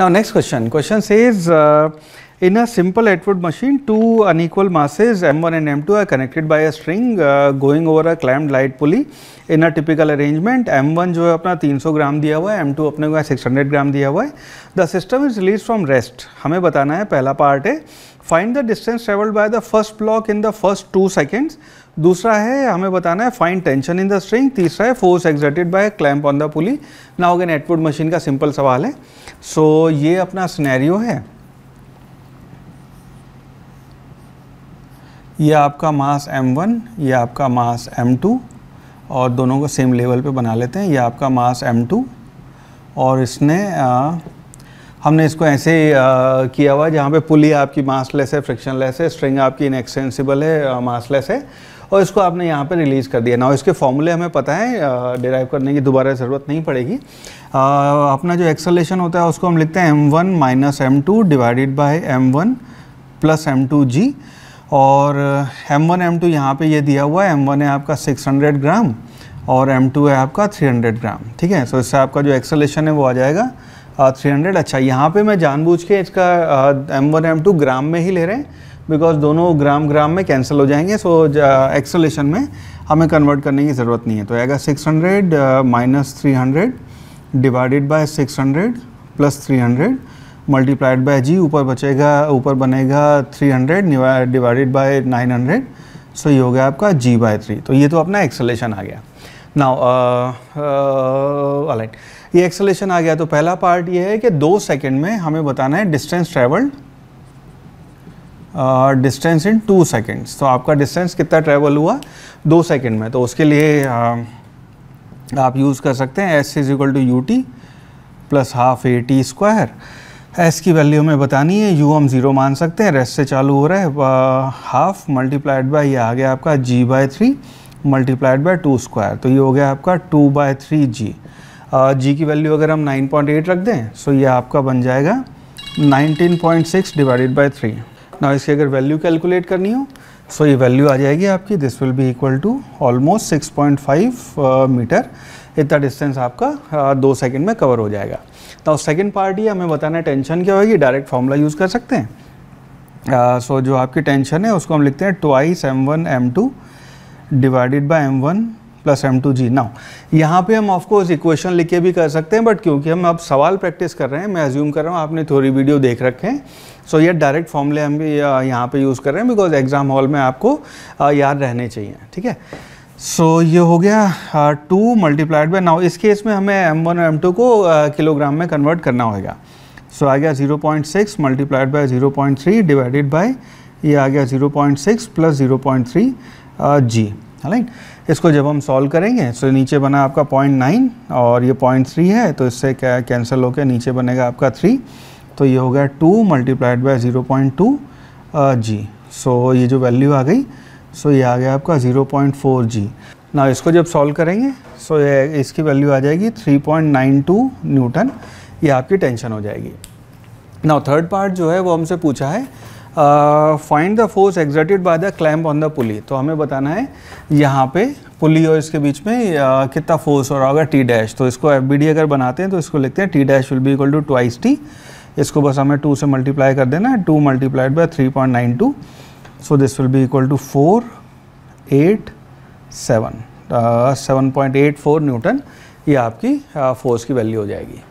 Now, next question. Question says, uh, In a simple Atwood machine, two unequal masses M1 and M2 are connected by a string uh, going over a clamped light pulley in a typical arrangement M one जो है अपना 300 ग्राम दिया हुआ है M to अपने को 600 ग्राम दिया हुआ है the system is release from rest हमें बताना है पहला पार्ट है find the distance travelled by the first block in the first two seconds दूसरा है हमें बताना है find tension in the string तीसरा है force exerted by clamp on the pulley now again Atwood machine का सिंपल सवाल है सो so, ये अपना स्नैरियो है ये आपका मास m1 ये आपका मास m2 और दोनों को सेम लेवल पे बना लेते हैं ये आपका मास m2 और इसने आ, हमने इसको ऐसे आ, किया हुआ है जहाँ पे पुली आपकी मासलेस है फ्रिक्शन लेस है स्ट्रिंग आपकी इनएक्सटेंसिबल है मासलेस है और इसको आपने यहाँ पे रिलीज़ कर दिया ना इसके फॉर्मूले हमें पता है डिराइव करने की दोबारा ज़रूरत नहीं पड़ेगी आ, अपना जो एक्सलेशन होता है उसको हम लिखते हैं M one minus M two divided by M one plus M two G और एम वन एम टू यहाँ पर यह दिया हुआ है एम वन है आपका 600 ग्राम और एम टू है आपका 300 ग्राम ठीक है सो इससे आपका जो एक्सलेशन है वो आ जाएगा थ्री हंड्रेड अच्छा यहाँ पे मैं जानबूझ के इसका M one M two gram में ही ले रहे हैं बिकॉज दोनों ग्राम ग्राम में कैंसिल हो जाएंगे सो एक्सलेशन में हमें कन्वर्ट करने की ज़रूरत नहीं है तो आएगा six hundred minus three hundred divided by six hundred plus three hundred multiplied by G ऊपर बचेगा ऊपर बनेगा 300 डिवाइडेड बाय 900 सो ये हो गया आपका जी बाय थ्री तो ये तो अपना एक्सलेशन आ गया नाउ अलाइट uh, uh, ये एक्सलेशन आ गया तो पहला पार्ट ये है कि दो सेकेंड में हमें बताना है distance travelled distance in two seconds तो आपका डिस्टेंस कितना ट्रेवल हुआ दो सेकेंड में तो उसके लिए uh, आप यूज़ कर सकते हैं S is equal to U T plus half A T square S की वैल्यू हमें बतानी है यू हम ज़ीरो मान सकते हैं रेस्ट से चालू हो रहा है हाफ मल्टीप्लाइड बाई ये आ गया आपका G by three multiplied by two square तो ये हो गया आपका two by three G G की वैल्यू अगर हम 9.8 रख दें सो ये आपका बन जाएगा 19.6 डिवाइडेड बाय थ्री ना इसकी अगर वैल्यू कैलकुलेट करनी हो सो ये वैल्यू आ जाएगी आपकी this will be equal to almost 6.5 metre इतना डिस्टेंस आपका uh, दो सेकंड में कवर हो जाएगा तो सेकंड पार्ट ये हमें बताना है टेंशन क्या होगी डायरेक्ट फॉर्मूला यूज़ कर सकते हैं सो uh, so जो आपकी टेंशन है उसको हम लिखते हैं twice M one M two divided by M one plus M two G now यहाँ पे हम ऑफकोर्स इक्वेशन लिख के भी कर सकते हैं बट क्योंकि हम अब सवाल प्रैक्टिस कर रहे हैं मैं एज्यूम कर रहा हूँ आपने थोड़ी वीडियो देख रखे हैं सो ये डायरेक्ट फॉर्मूले हम भी यहाँ पे यूज़ कर रहे हैं बिकॉज एग्ज़ाम हॉल में आपको याद रहने चाहिए ठीक है सो so, ये हो गया टू मल्टीप्लाइड बाय नाउ इस केस में हमें एम वन और एम टू को किलोग्राम में कन्वर्ट करना होगा सो so, आ गया zero point six multiplied by zero point three divided by ये आ गया zero point six plus zero point three G right इसको जब हम सॉल्व करेंगे तो नीचे बना आपका पॉइंट नाइन और ये पॉइंट थ्री है तो इससे क्या कैंसिल होकर नीचे बनेगा आपका थ्री तो ये हो गया two multiplied by zero point two G so ये जो वैल्यू आ गई सो so ये आ गया आपका ज़ीरो पॉइंट फोर जी ना इसको जब सॉल्व करेंगे सो so ये इसकी वैल्यू आ जाएगी three point nine two newton ये आपकी टेंशन हो जाएगी ना थर्ड पार्ट जो है वो हमसे पूछा है find the force exerted by the clamp on the pulley तो हमें बताना है यहाँ पे पुली और इसके बीच में uh, कितना फोर्स और अगर टी डैश तो इसको एफ अगर बनाते हैं तो इसको लिखते हैं T dash will be equal to twice T इसको बस हमें टू से मल्टीप्लाई कर देना है two multiplied by three point nine two so this will be equal to four eight seven seven point eight four newton ये आपकी force uh, की वैल्यू हो जाएगी